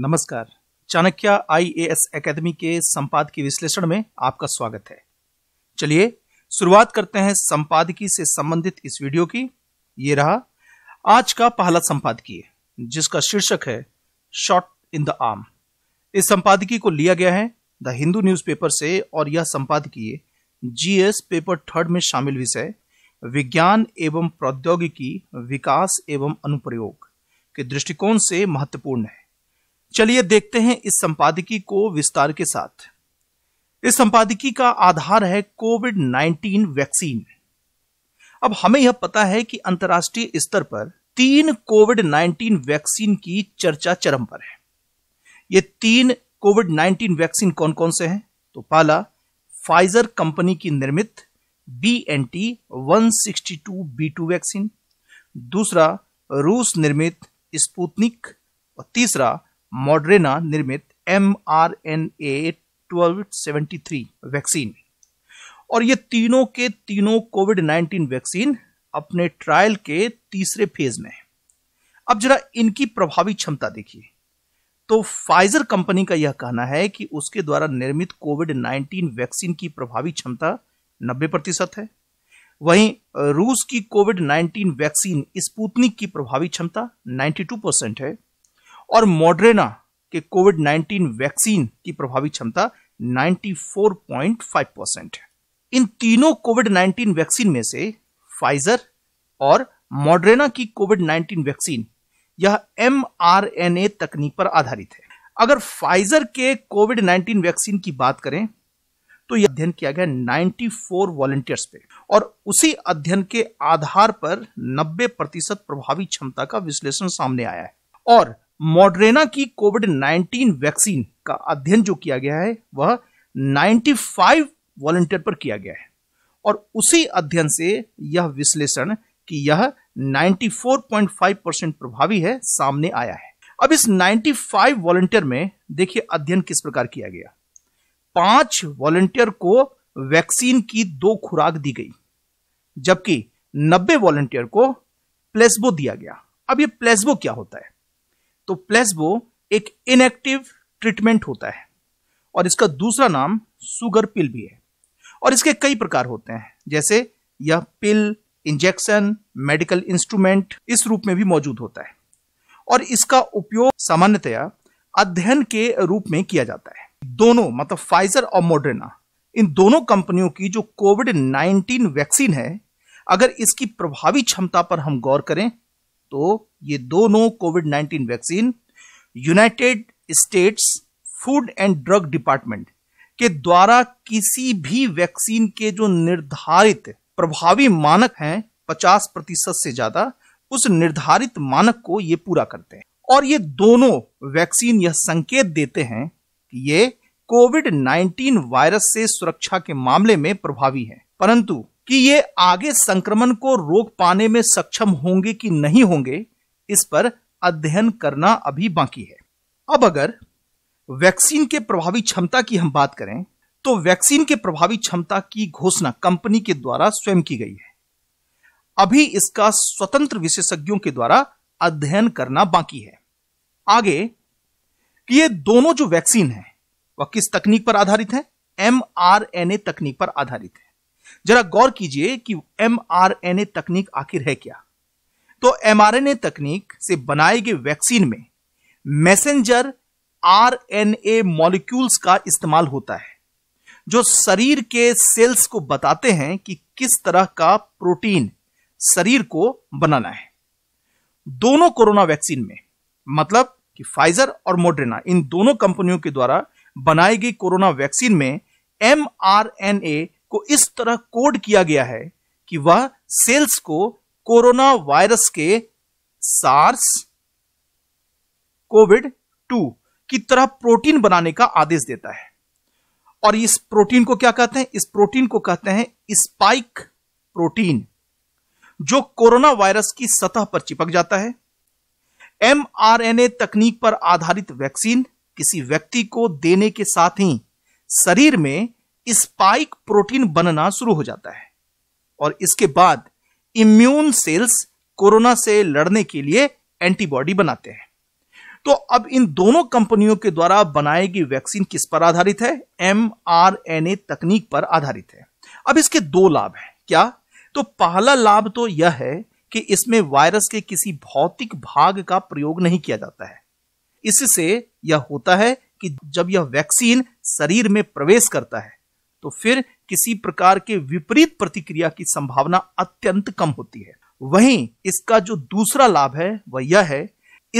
नमस्कार Chanakya IAS academy के संपादकीय विश्लेषण में आपका स्वागत है चलिए शुरुआत करते हैं संपादकीय से संबंधित इस वीडियो की ये रहा आज का पहला संपादकीय जिसका शीर्षक है शॉट इन द आर्म इस संपादकीय को लिया गया है द हिंदू न्यूज़पेपर से और यह संपादकीय जीएस पेपर थर्ड में शामिल विषय विज्ञान एवं प्रौद्योगिकी विकास एवं अनुप्रयोग के दृष्टिकोण से महत्वपूर्ण है चलिए देखते हैं इस संपादकी को विस्तार के साथ इस संपादकी का आधार है कोविड 19 वैक्सीन अब हमें यह पता है कि अंतर्राष्ट्रीय स्तर पर तीन कोविड 19 वैक्सीन की चर्चा चरम पर है ये तीन कोविड 19 वैक्सीन कौन कौन से हैं तो पहला फाइजर कंपनी की निर्मित B N T one sixty two B two vaccine दूसरा रूस निर्मित स्पुतनिक और तीसरा मॉडरेना निर्मित M R N A twelve seventy three vaccine और ये तीनों के तीनों कोविड नाइन्टीन वैक्सीन अपने ट्रायल के तीसरे फेज में है अब जरा इनकी प्रभावी क्षमता देखिए तो फाइजर कंपनी का यह कहना है कि उसके द्वारा निर्मित कोविड 19 वैक्सीन की प्रभावी क्षमता 90 प्रतिशत है वहीं रूस की कोविड 19 वैक्सीन स्पुतनिक की प्रभावी क्षमता 92 परसेंट है और मॉडरेना के कोविड 19 वैक्सीन की प्रभावी क्षमता 94.5 परसेंट है इन तीनों कोविड 19 वैक्सीन में से फाइजर और मॉड्रेना की कोविड 19 वैक्सीन यह एम तकनीक पर आधारित है अगर फाइजर के कोविड 19 वैक्सीन की बात करें तो यह अध्ययन किया गया 94 वॉलंटियर्स पे और उसी अध्ययन के आधार पर 90 प्रतिशत प्रभावी क्षमता का विश्लेषण सामने आया है और मॉडरेना की कोविड 19 वैक्सीन का अध्ययन जो किया गया है वह 95 वॉलंटियर पर किया गया है और उसी अध्ययन से यह विश्लेषण कि यह 94.5 परसेंट प्रभावी है सामने आया है अब इस 95 वॉलंटियर में देखिए अध्ययन किस प्रकार किया गया पांच वॉलंटियर को वैक्सीन की दो खुराक दी गई जबकि 90 वॉलंटियर को प्लेसबो दिया गया अब ये प्लेसबो क्या होता है तो प्लेसबो एक इनएक्टिव ट्रीटमेंट होता है और इसका दूसरा नाम सुगर पिल भी है और इसके कई प्रकार होते हैं जैसे यह पिल इंजेक्शन मेडिकल इंस्ट्रूमेंट इस रूप में भी मौजूद होता है और इसका उपयोग सामान्यतया अध्ययन के रूप में किया जाता है दोनों मतलब फाइजर और मॉडर्ना इन दोनों कंपनियों की जो कोविड 19 वैक्सीन है अगर इसकी प्रभावी क्षमता पर हम गौर करें तो ये दोनों Covid 19 vaccine United States Food and Drug Department के द्वारा किसी भी वैक्सीन के जो निर्धारित प्रभावी मानक हैं 50 प्रतिशत से ज्यादा उस निर्धारित मानक को ये पूरा करते हैं और ये दोनों वैक्सीन यह संकेत देते हैं कि ये कोविड 19 वायरस से सुरक्षा के मामले में प्रभावी है परंतु कि ये आगे संक्रमण को रोक पाने में सक्षम होंगे कि नहीं होंगे इस पर अध्ययन करना अभी बाकी है अब अगर वैक्सीन के प्रभावी क्षमता की हम बात करें तो वैक्सीन के प्रभावी क्षमता की घोषणा कंपनी के द्वारा स्वयं की गई है अभी इसका स्वतंत्र विशेषज्ञों के द्वारा अध्ययन करना बाकी है आगे कि ये दोनों जो वैक्सीन है वह किस तकनीक पर आधारित है एम तकनीक पर आधारित है जरा गौर कीजिए कि एम तकनीक आखिर है क्या तो एम तकनीक से बनाए गए वैक्सीन में मैसेंजर ए मॉलिक्यूल्स का इस्तेमाल होता है जो शरीर के सेल्स को बताते हैं कि किस तरह का प्रोटीन शरीर को बनाना है दोनों कोरोना वैक्सीन में मतलब कि फाइजर और मोड्रेना इन दोनों कंपनियों के द्वारा बनाई गई कोरोना वैक्सीन में एम को इस तरह कोड किया गया है कि वह सेल्स को कोरोना वायरस के सार्स कोविड टू की तरह प्रोटीन बनाने का आदेश देता है और इस प्रोटीन को क्या कहते हैं इस प्रोटीन को कहते हैं स्पाइक प्रोटीन जो कोरोना वायरस की सतह पर चिपक जाता है एमआरएनए तकनीक पर आधारित वैक्सीन किसी व्यक्ति को देने के साथ ही शरीर में स्पाइक प्रोटीन बनना शुरू हो जाता है और इसके बाद इम्यून सेल्स कोरोना से लड़ने के लिए एंटीबॉडी बनाते हैं तो अब इन दोनों कंपनियों के द्वारा बनाई गई वैक्सीन किस पर आधारित है एम तकनीक पर आधारित है अब इसके दो लाभ हैं क्या तो पहला लाभ तो यह है कि इसमें वायरस के किसी भौतिक भाग का प्रयोग नहीं किया जाता है इससे यह होता है कि जब यह वैक्सीन शरीर में प्रवेश करता है तो फिर किसी प्रकार के विपरीत प्रतिक्रिया की संभावना अत्यंत कम होती है वहीं इसका जो दूसरा लाभ है वह यह है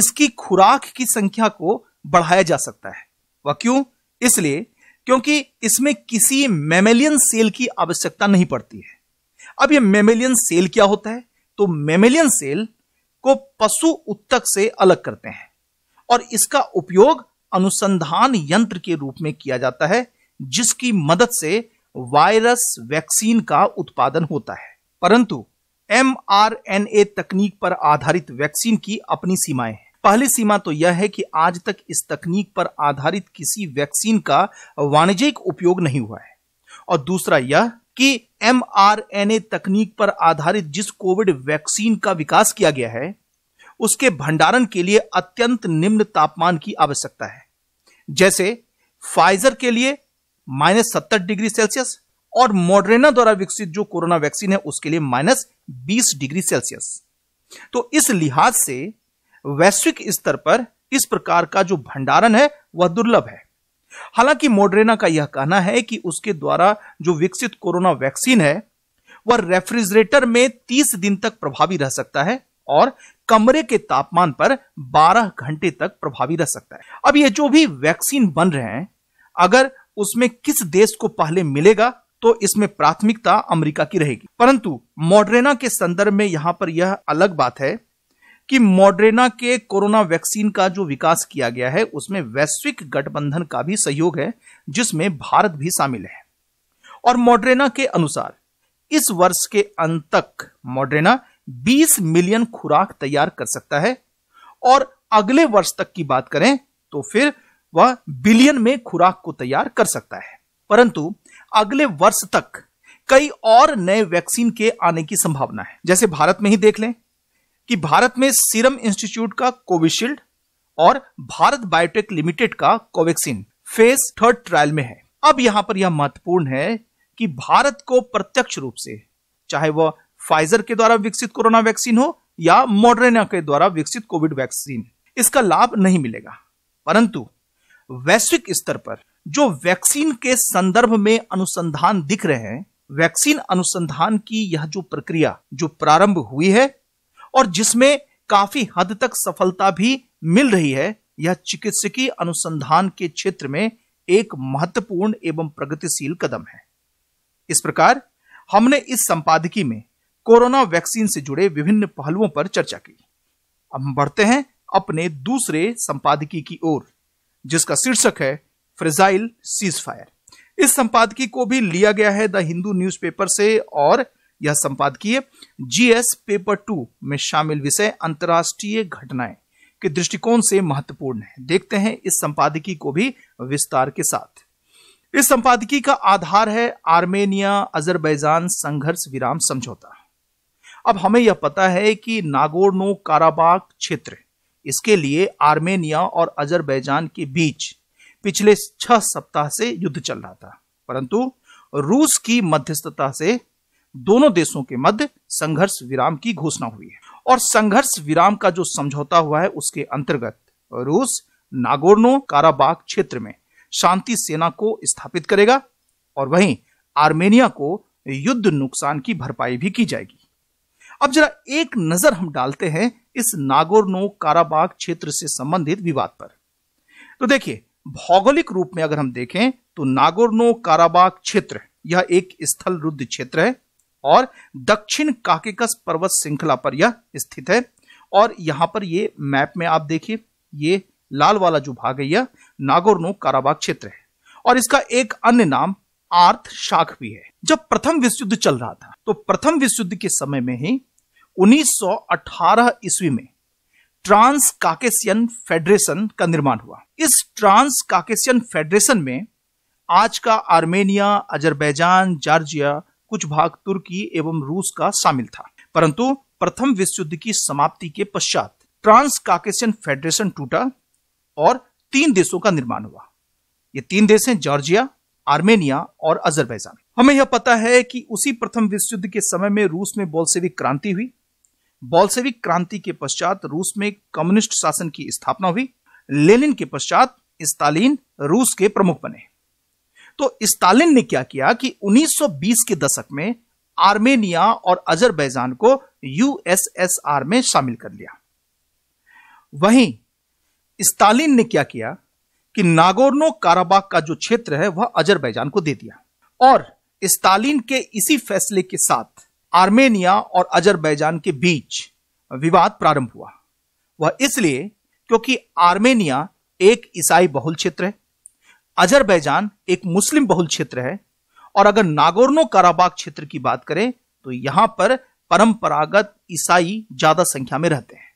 इसकी खुराक की संख्या को बढ़ाया जा सकता है वह क्यों इसलिए क्योंकि इसमें किसी मेमेलियन सेल की आवश्यकता नहीं पड़ती है अब यह मेमेलियन सेल क्या होता है तो मेमेलियन सेल को पशु उत्तक से अलग करते हैं और इसका उपयोग अनुसंधान यंत्र के रूप में किया जाता है जिसकी मदद से वायरस वैक्सीन का उत्पादन होता है परंतु एम तकनीक पर आधारित वैक्सीन की अपनी सीमाएं हैं पहली सीमा तो यह है कि आज तक इस तकनीक पर आधारित किसी वैक्सीन का वाणिज्यिक उपयोग नहीं हुआ है और दूसरा यह कि एम तकनीक पर आधारित जिस कोविड वैक्सीन का विकास किया गया है उसके भंडारण के लिए अत्यंत निम्न तापमान की आवश्यकता है जैसे फाइजर के लिए माइनस सत्तर डिग्री सेल्सियस और मॉडरेना द्वारा विकसित जो कोरोना वैक्सीन है उसके लिए माइनस बीस डिग्री सेल्सियस तो इस लिहाज से वैश्विक स्तर पर इस प्रकार का जो भंडारण है वह दुर्लभ है हालांकि मोडरेना का यह कहना है कि उसके द्वारा जो विकसित कोरोना वैक्सीन है वह रेफ्रिजरेटर में 30 दिन तक प्रभावी रह सकता है और कमरे के तापमान पर 12 घंटे तक प्रभावी रह सकता है अब ये जो भी वैक्सीन बन रहे हैं अगर उसमें किस देश को पहले मिलेगा तो इसमें प्राथमिकता अमेरिका की रहेगी परंतु मॉडरेना के संदर्भ में यहां पर यह अलग बात है कि मॉडरेना के कोरोना वैक्सीन का जो विकास किया गया है उसमें वैश्विक गठबंधन का भी सहयोग है जिसमें भारत भी शामिल है और मॉडरेना के अनुसार इस वर्ष के अंत तक मॉडरेना 20 मिलियन खुराक तैयार कर सकता है और अगले वर्ष तक की बात करें तो फिर वह बिलियन में खुराक को तैयार कर सकता है परंतु अगले वर्ष तक कई और नए वैक्सीन के आने की संभावना है जैसे भारत में ही देख लें कि भारत में सीरम इंस्टीट्यूट का कोविशील्ड और भारत बायोटेक लिमिटेड का कोवैक्सीन फेज थर्ड ट्रायल में है अब यहां पर यह महत्वपूर्ण है कि भारत को प्रत्यक्ष रूप से चाहे वह फाइजर के द्वारा विकसित कोरोना वैक्सीन हो या मॉडर्ना के द्वारा विकसित कोविड वैक्सीन इसका लाभ नहीं मिलेगा परंतु वैश्विक स्तर पर जो वैक्सीन के संदर्भ में अनुसंधान दिख रहे हैं वैक्सीन अनुसंधान की यह जो प्रक्रिया जो प्रारंभ हुई है और जिसमें काफी हद तक सफलता भी मिल रही है यह चिकित्सकीय अनुसंधान के क्षेत्र में एक महत्वपूर्ण एवं प्रगतिशील कदम है इस प्रकार हमने इस संपादकी में कोरोना वैक्सीन से जुड़े विभिन्न पहलुओं पर चर्चा की हम बढ़ते हैं अपने दूसरे संपादकी की ओर जिसका शीर्षक है फ्रेजाइल सीज फायर इस संपादकीय को भी लिया गया है द हिंदू न्यूज़पेपर से और यह संपादकीय जीएस पेपर टू में शामिल विषय अंतर्राष्ट्रीय घटनाएं के दृष्टिकोण से महत्वपूर्ण है देखते हैं इस संपादकीय को भी विस्तार के साथ इस संपादकीय का आधार है आर्मेनिया अजरबैजान संघर्ष विराम समझौता अब हमें यह पता है कि नागोर्नो काराबाग क्षेत्र इसके लिए आर्मेनिया और अजरबैजान के बीच पिछले छह सप्ताह से युद्ध चल रहा था परंतु रूस की मध्यस्थता से दोनों देशों के मध्य संघर्ष विराम की घोषणा हुई है और संघर्ष विराम का जो समझौता हुआ है उसके अंतर्गत रूस नागोर्नो काराबाग क्षेत्र में शांति सेना को स्थापित करेगा और वहीं आर्मेनिया को युद्ध नुकसान की भरपाई भी की जाएगी अब जरा एक नजर हम डालते हैं इस नागोरनो काराबाग क्षेत्र से संबंधित विवाद पर तो देखिए भौगोलिक रूप में अगर हम देखें तो नागोरनो काराबाग क्षेत्र यह एक स्थल रुद्ध क्षेत्र है और दक्षिण काकेकस पर्वत श्रृंखला पर यह स्थित है और यहां पर ये मैप में आप देखिए ये लाल वाला जो भाग है यह नागोरनो काराबाग क्षेत्र है और इसका एक अन्य नाम आर्थ शाख भी है जब प्रथम विश्व युद्ध चल रहा था तो प्रथम विश्व युद्ध के समय में ही 1918 ईस्वी में ट्रांस काकेशियन फेडरेशन का निर्माण हुआ इस ट्रांस काकेशियन फेडरेशन में आज का आर्मेनिया अजरबैजान जॉर्जिया कुछ भाग तुर्की एवं रूस का शामिल था परंतु प्रथम विश्व युद्ध की समाप्ति के पश्चात ट्रांस काकेशियन फेडरेशन टूटा और तीन देशों का निर्माण हुआ ये तीन देश हैं जॉर्जिया आर्मेनिया और अजरबैजान हमें यह पता है कि उसी प्रथम विश्व युद्ध के समय में रूस में बोल्सेविक क्रांति हुई बोल्सेविक क्रांति के पश्चात रूस में कम्युनिस्ट शासन की स्थापना हुई लेनिन के पश्चात स्टालिन रूस के प्रमुख बने तो स्टालिन ने क्या किया कि 1920 के दशक में आर्मेनिया और अजरबैजान को यूएसएसआर में शामिल कर लिया वहीं स्टालिन ने क्या किया कि नागोर्नो काराबाग का जो क्षेत्र है वह अजरबैजान को दे दिया और स्टालिन के इसी फैसले के साथ आर्मेनिया और अजरबैजान के बीच विवाद प्रारंभ हुआ वह इसलिए क्योंकि आर्मेनिया एक ईसाई बहुल क्षेत्र है अजरबैजान एक मुस्लिम बहुल क्षेत्र है और अगर नागोर्नो काराबाग क्षेत्र की बात करें तो यहां पर परंपरागत ईसाई ज्यादा संख्या में रहते हैं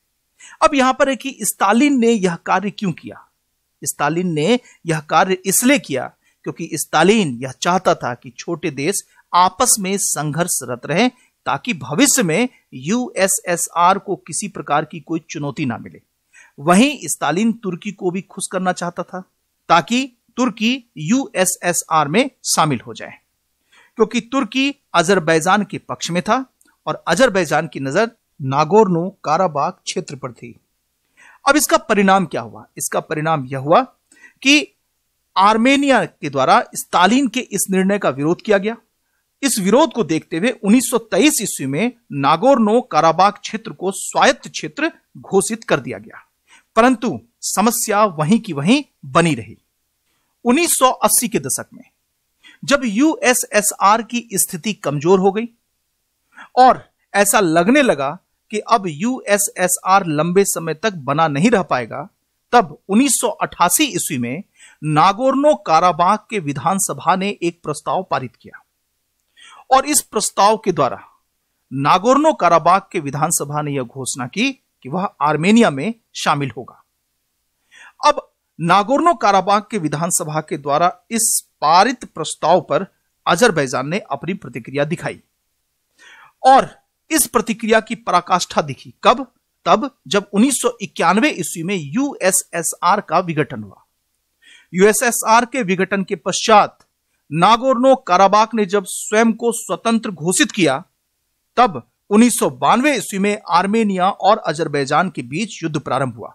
अब यहां पर है कि स्टालिन ने यह कार्य क्यों किया स्टालिन ने यह कार्य इसलिए किया क्योंकि स्टालिन यह चाहता था कि छोटे देश आपस में संघर्षरत रहे ताकि भविष्य में यूएसएसआर को किसी प्रकार की कोई चुनौती ना मिले वहीं स्टालिन तुर्की को भी खुश करना चाहता था ताकि तुर्की यूएसएसआर में शामिल हो जाए क्योंकि तुर्की अजरबैजान के पक्ष में था और अजरबैजान की नजर नागोर्नो काराबाग क्षेत्र पर थी अब इसका परिणाम क्या हुआ इसका परिणाम यह हुआ कि आर्मेनिया के द्वारा स्टालिन के इस निर्णय का विरोध किया गया इस विरोध को देखते हुए 1923 ईस्वी में नागोरनो काराबाग क्षेत्र को स्वायत्त क्षेत्र घोषित कर दिया गया परंतु समस्या वहीं की वहीं बनी रही 1980 के दशक में जब यूएसएसआर की स्थिति कमजोर हो गई और ऐसा लगने लगा कि अब यूएसएसआर लंबे समय तक बना नहीं रह पाएगा तब 1988 ईस्वी में नागोर्नो काराबाग के विधानसभा ने एक प्रस्ताव पारित किया और इस प्रस्ताव के द्वारा नागोर्नो काराबाग के विधानसभा ने यह घोषणा की कि वह आर्मेनिया में शामिल होगा अब नागोर्नो काराबाग के विधानसभा के द्वारा इस पारित प्रस्ताव पर अजरबैजान ने अपनी प्रतिक्रिया दिखाई और इस प्रतिक्रिया की पराकाष्ठा दिखी कब तब जब 1991 ईस्वी में यूएसएसआर का विघटन हुआ यूएसएसआर के विघटन के पश्चात नागोर्नो काराबाक ने जब स्वयं को स्वतंत्र घोषित किया तब उन्नीस ईस्वी में आर्मेनिया और अजरबैजान के बीच युद्ध प्रारंभ हुआ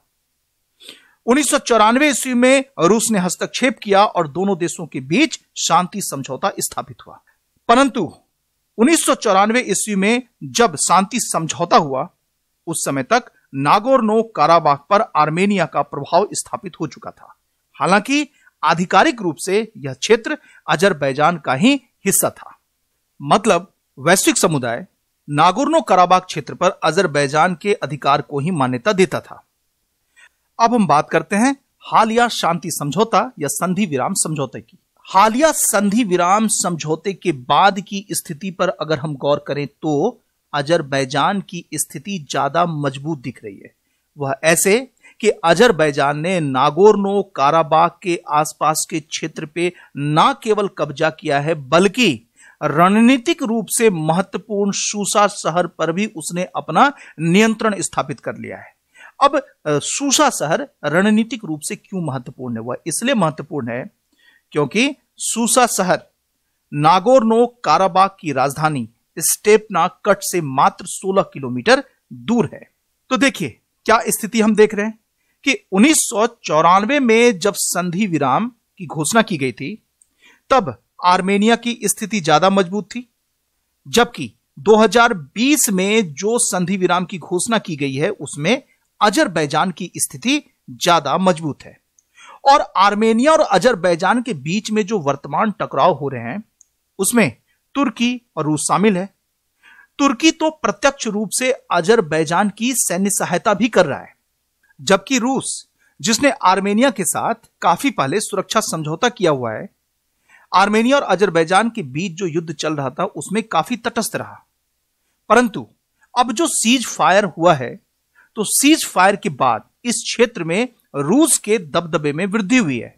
उन्नीस ईस्वी में रूस ने हस्तक्षेप किया और दोनों देशों के बीच शांति समझौता स्थापित हुआ परंतु उन्नीस ईस्वी में जब शांति समझौता हुआ उस समय तक नागोरनो काराबाग पर आर्मेनिया का प्रभाव स्थापित हो चुका था हालांकि आधिकारिक रूप से यह क्षेत्र अजरबैजान का ही हिस्सा था मतलब वैश्विक समुदाय नागोर्नो काराबाग क्षेत्र पर अजरबैजान के अधिकार को ही मान्यता देता था अब हम बात करते हैं हालिया शांति समझौता या संधि विराम समझौते की हालिया संधि विराम समझौते के बाद की स्थिति पर अगर हम गौर करें तो अजरबैजान की स्थिति ज्यादा मजबूत दिख रही है वह ऐसे कि अजरबैजान ने नागोरनो काराबाग के आसपास के क्षेत्र पे न केवल कब्जा किया है बल्कि रणनीतिक रूप से महत्वपूर्ण सूसा शहर पर भी उसने अपना नियंत्रण स्थापित कर लिया है अब सूसा शहर रणनीतिक रूप से क्यों महत्वपूर्ण है वह इसलिए महत्वपूर्ण है क्योंकि सूसा शहर नागोरनो काराबाग की राजधानी स्टेपना कट से मात्र 16 किलोमीटर दूर है तो देखिए क्या स्थिति हम देख रहे हैं कि उन्नीस में जब संधि विराम की घोषणा की गई थी तब आर्मेनिया की स्थिति ज्यादा मजबूत थी जबकि 2020 में जो संधि विराम की घोषणा की गई है उसमें अजरबैजान की स्थिति ज्यादा मजबूत है और आर्मेनिया और अजरबैजान के बीच में जो वर्तमान टकराव हो रहे हैं उसमें तुर्की और रूस शामिल है तुर्की तो प्रत्यक्ष रूप से अजरबैजान की सैन्य सहायता भी कर रहा है जबकि रूस जिसने आर्मेनिया के साथ काफी पहले सुरक्षा समझौता किया हुआ है आर्मेनिया और अजरबैजान के बीच जो युद्ध चल रहा था उसमें काफी तटस्थ रहा परंतु अब जो सीज फायर हुआ है तो सीज फायर के बाद इस क्षेत्र में रूस के दबदबे में वृद्धि हुई है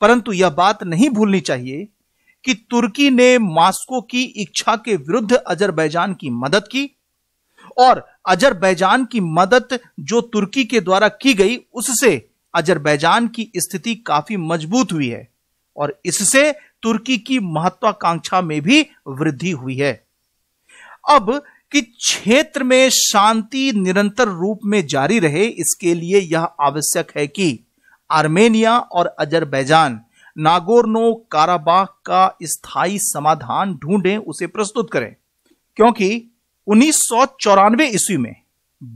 परंतु यह बात नहीं भूलनी चाहिए कि तुर्की ने मास्को की इच्छा के विरुद्ध अजरबैजान की मदद की और अजरबैजान की मदद जो तुर्की के द्वारा की गई उससे अजरबैजान की स्थिति काफी मजबूत हुई है और इससे तुर्की की महत्वाकांक्षा में भी वृद्धि हुई है अब कि क्षेत्र में शांति निरंतर रूप में जारी रहे इसके लिए यह आवश्यक है कि आर्मेनिया और अजरबैजान नागोर्नो काराबाग का स्थायी समाधान ढूंढें उसे प्रस्तुत करें क्योंकि उन्नीस ईस्वी में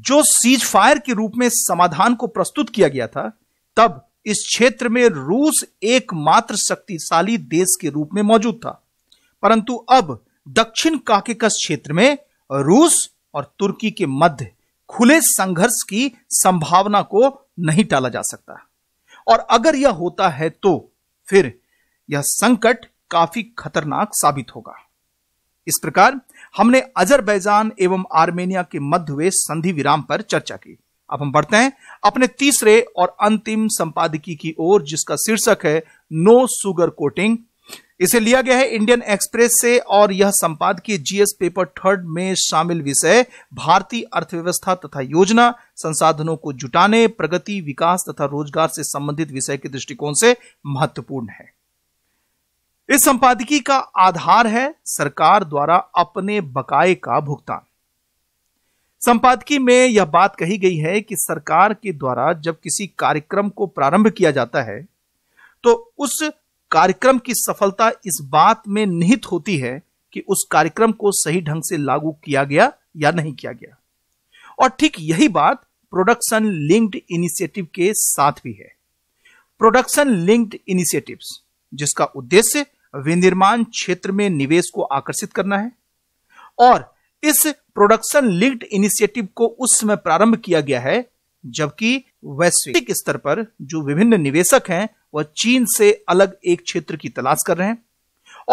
जो सीज फायर के रूप में समाधान को प्रस्तुत किया गया था तब इस क्षेत्र में रूस एकमात्र शक्तिशाली देश के रूप में मौजूद था परंतु अब दक्षिण काकेकस क्षेत्र में रूस और तुर्की के मध्य खुले संघर्ष की संभावना को नहीं टाला जा सकता और अगर यह होता है तो फिर यह संकट काफी खतरनाक साबित होगा इस प्रकार हमने अजरबैजान एवं आर्मेनिया के मध्य हुए संधि विराम पर चर्चा की अब हम बढ़ते हैं अपने तीसरे और अंतिम संपादकीय की ओर जिसका शीर्षक है नो सुगर कोटिंग इसे लिया गया है इंडियन एक्सप्रेस से और यह संपादकीय जीएस पेपर थर्ड में शामिल विषय भारतीय अर्थव्यवस्था तथा योजना संसाधनों को जुटाने प्रगति विकास तथा रोजगार से संबंधित विषय के दृष्टिकोण से महत्वपूर्ण है इस संपादकीय का आधार है सरकार द्वारा अपने बकाए का भुगतान संपादकीय में यह बात कही गई है कि सरकार के द्वारा जब किसी कार्यक्रम को प्रारंभ किया जाता है तो उस कार्यक्रम की सफलता इस बात में निहित होती है कि उस कार्यक्रम को सही ढंग से लागू किया गया या नहीं किया गया और ठीक यही बात प्रोडक्शन लिंक्ड इनिशिएटिव के साथ भी है प्रोडक्शन लिंक्ड इनिशिएटिव्स जिसका उद्देश्य विनिर्माण क्षेत्र में निवेश को आकर्षित करना है और इस प्रोडक्शन लिंक्ड इनिशिएटिव को उस समय प्रारंभ किया गया है जबकि वैश्विक स्तर पर जो विभिन्न निवेशक हैं वह चीन से अलग एक क्षेत्र की तलाश कर रहे हैं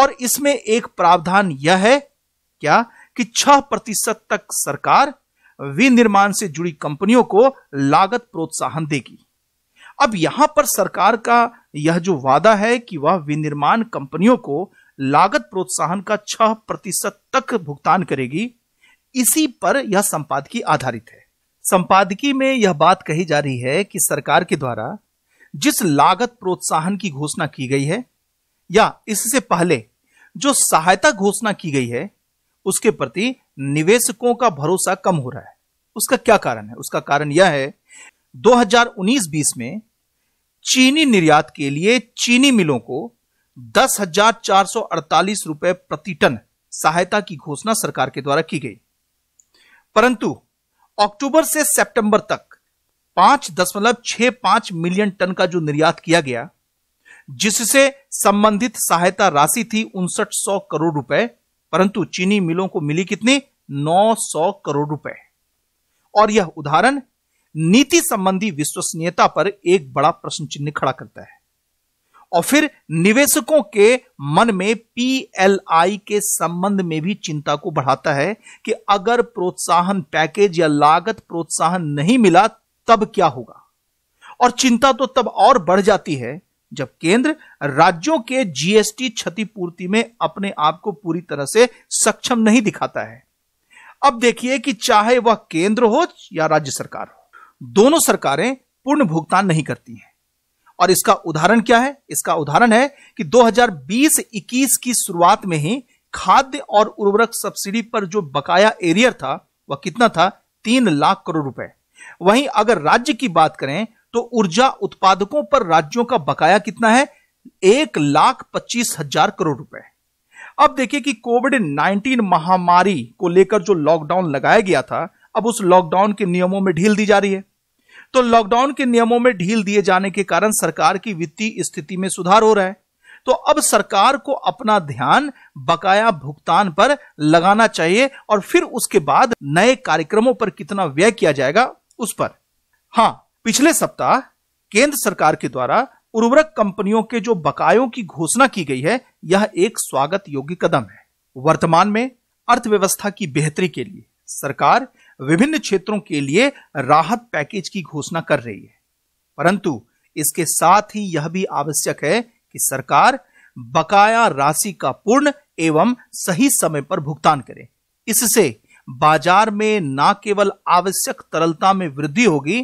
और इसमें एक प्रावधान यह है क्या कि छह प्रतिशत तक सरकार विनिर्माण से जुड़ी कंपनियों को लागत प्रोत्साहन देगी अब यहां पर सरकार का यह जो वादा है कि वह विनिर्माण कंपनियों को लागत प्रोत्साहन का छह प्रतिशत तक भुगतान करेगी इसी पर यह संपादकीय आधारित है संपादकीय में यह बात कही जा रही है कि सरकार के द्वारा जिस लागत प्रोत्साहन की घोषणा की गई है या इससे पहले जो सहायता घोषणा की गई है उसके प्रति निवेशकों का भरोसा कम हो रहा है उसका क्या कारण है उसका कारण यह है 2019-20 में चीनी निर्यात के लिए चीनी मिलों को दस रुपए प्रति टन सहायता की घोषणा सरकार के द्वारा की गई परंतु अक्टूबर से सितंबर तक पांच दशमलव छह पांच मिलियन टन का जो निर्यात किया गया जिससे संबंधित सहायता राशि थी उनसठ सौ करोड़ रुपए परंतु चीनी मिलों को मिली कितनी नौ सौ करोड़ रुपए और यह उदाहरण नीति संबंधी विश्वसनीयता पर एक बड़ा प्रश्न चिन्ह खड़ा करता है और फिर निवेशकों के मन में पीएलआई के संबंध में भी चिंता को बढ़ाता है कि अगर प्रोत्साहन पैकेज या लागत प्रोत्साहन नहीं मिला तब क्या होगा और चिंता तो तब और बढ़ जाती है जब केंद्र राज्यों के जीएसटी क्षतिपूर्ति में अपने आप को पूरी तरह से सक्षम नहीं दिखाता है अब देखिए कि चाहे वह केंद्र हो या राज्य सरकार हो दोनों सरकारें पूर्ण भुगतान नहीं करती हैं और इसका उदाहरण क्या है इसका उदाहरण है कि 2020-21 की शुरुआत में ही खाद्य और उर्वरक सब्सिडी पर जो बकाया एरियर था वह कितना था तीन लाख करोड़ रुपए वहीं अगर राज्य की बात करें तो ऊर्जा उत्पादकों पर राज्यों का बकाया कितना है एक लाख पच्चीस हजार करोड़ रुपए अब देखिए कि कोविड 19 महामारी को लेकर जो लॉकडाउन लगाया गया था अब उस लॉकडाउन के नियमों में ढील दी जा रही है तो लॉकडाउन के नियमों में ढील दिए जाने के कारण सरकार की वित्तीय स्थिति में सुधार हो रहा है तो अब सरकार को अपना ध्यान बकाया भुगतान पर लगाना चाहिए और फिर उसके बाद नए कार्यक्रमों पर कितना व्यय किया जाएगा उस पर हां पिछले सप्ताह केंद्र सरकार के द्वारा उर्वरक कंपनियों के जो बकायों की घोषणा की गई है यह एक स्वागत योग्य कदम है वर्तमान में अर्थव्यवस्था की बेहतरी के लिए सरकार विभिन्न क्षेत्रों के लिए राहत पैकेज की घोषणा कर रही है परंतु इसके साथ ही यह भी आवश्यक है कि सरकार बकाया राशि का पूर्ण एवं सही समय पर भुगतान करे इससे बाजार में न केवल आवश्यक तरलता में वृद्धि होगी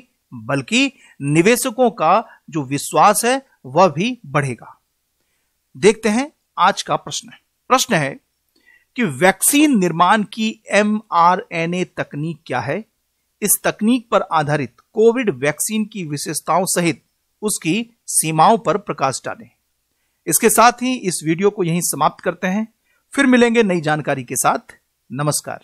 बल्कि निवेशकों का जो विश्वास है वह भी बढ़ेगा देखते हैं आज का प्रश्न प्रश्न है कि वैक्सीन निर्माण की एम तकनीक क्या है इस तकनीक पर आधारित कोविड वैक्सीन की विशेषताओं सहित उसकी सीमाओं पर प्रकाश डालें इसके साथ ही इस वीडियो को यहीं समाप्त करते हैं फिर मिलेंगे नई जानकारी के साथ नमस्कार